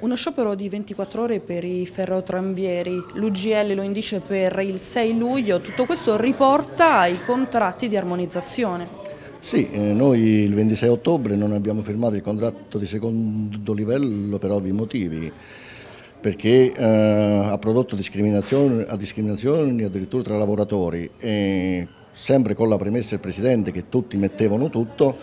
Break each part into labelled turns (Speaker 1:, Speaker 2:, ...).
Speaker 1: Uno sciopero di 24 ore per i ferrotranvieri, l'UGL lo indice per il 6 luglio, tutto questo riporta ai contratti di armonizzazione. Sì,
Speaker 2: eh, noi il 26 ottobre non abbiamo firmato il contratto di secondo livello per ovvi motivi, perché eh, ha prodotto discriminazioni, discriminazioni, addirittura tra lavoratori e sempre con la premessa del Presidente che tutti mettevano tutto,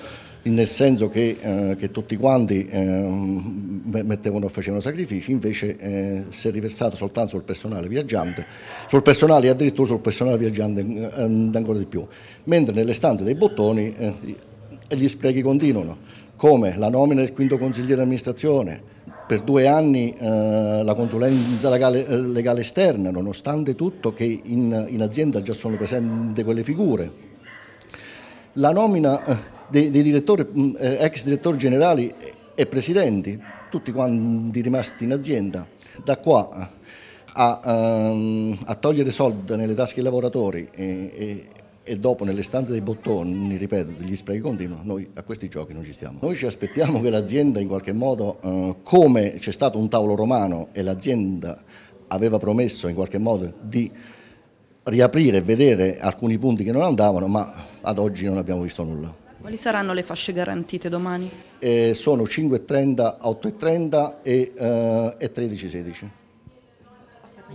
Speaker 2: nel senso che, eh, che tutti quanti ehm, mettevano, facevano sacrifici, invece eh, si è riversato soltanto sul personale viaggiante, sul personale e addirittura sul personale viaggiante mm, eh, ancora di più, mentre nelle stanze dei bottoni eh, gli sprechi continuano, come la nomina del quinto consigliere d'amministrazione, per due anni eh, la consulenza legale, eh, legale, esterna, nonostante tutto che in, in, azienda già sono presenti quelle figure. La nomina eh, dei, dei direttori, mm, ex direttori generali e presidenti tutti quanti rimasti in azienda. Da qua a, um, a togliere soldi nelle tasche dei lavoratori e, e, e, dopo nelle stanze dei bottoni, ripeto, degli sprechi continui, noi a questi giochi non ci stiamo. Noi ci aspettiamo che l'azienda in qualche modo, uh, come c'è stato un tavolo romano e l'azienda aveva promesso in qualche modo di riaprire e vedere alcuni punti che non andavano, ma ad oggi non abbiamo visto nulla.
Speaker 3: Quali saranno le fasce garantite domani?
Speaker 2: Eh, sono 5.30, 8.30 e, eh, e 13.16.